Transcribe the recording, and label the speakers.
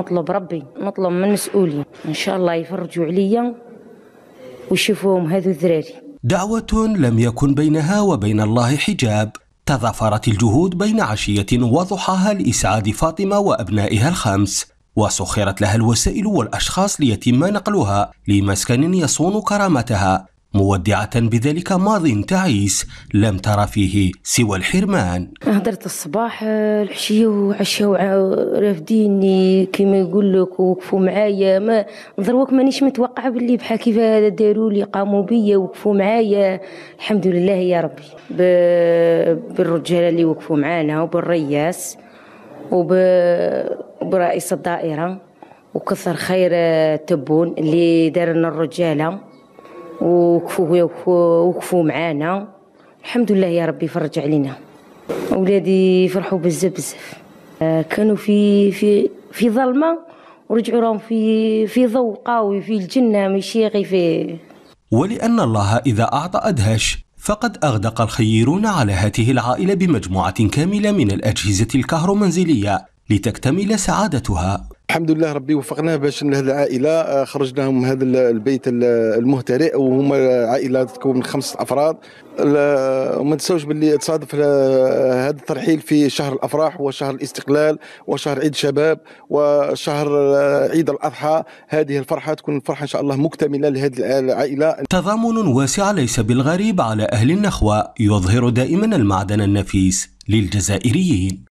Speaker 1: نطلب ربي نطلب من مسؤولين إن شاء الله يفرجوا عليا
Speaker 2: ويشوفوهم هذو الذراري دعوة لم يكن بينها وبين الله حجاب تضافرت الجهود بين عشية وضحاها لإسعاد فاطمة وأبنائها الخمس وسخرت لها الوسائل والأشخاص ليتم نقلها لمسكن يصون كرامتها مودعة بذلك ماض تعيس لم ترى فيه سوى الحرمان
Speaker 1: هضرت الصباح العشية وعشاو رافديني كما يقول لك وقفوا معايا ما ضروك مانيش متوقعة باللي بحال كيف داروا لي قاموا بيا وقفوا معايا الحمد لله يا ربي بالرجال اللي وقفوا معانا وبالرياس وبرئيس الدائرة وكثر خير تبون اللي دار لنا الرجاله وكفو وكفو معانا الحمد لله يا ربي فرج علينا اولادي فرحوا بزاف بزاف آه، كانوا في في في ظلمه ورجعوا راهم في في ضوء قوي في الجنه ماشي غير في
Speaker 2: ولان الله اذا اعطى ادهش فقد أغدق الخيرون على هذه العائلة بمجموعة كاملة من الأجهزة الكهرومنزلية لتكتمل سعادتها
Speaker 3: الحمد لله ربي وفقناه باش لهذه العائله آه، خرجناهم من هذا البيت المهترئ وهما عائله تكون من خمسه افراد آه، وما تنساوش باللي تصادف آه، هذا الترحيل في شهر الافراح وشهر الاستقلال وشهر عيد الشباب وشهر عيد الاضحى هذه الفرحه تكون الفرحه ان شاء الله مكتمله لهذه العائله تضامن
Speaker 2: واسع ليس بالغريب على اهل النخوه يظهر دائما المعدن النفيس للجزائريين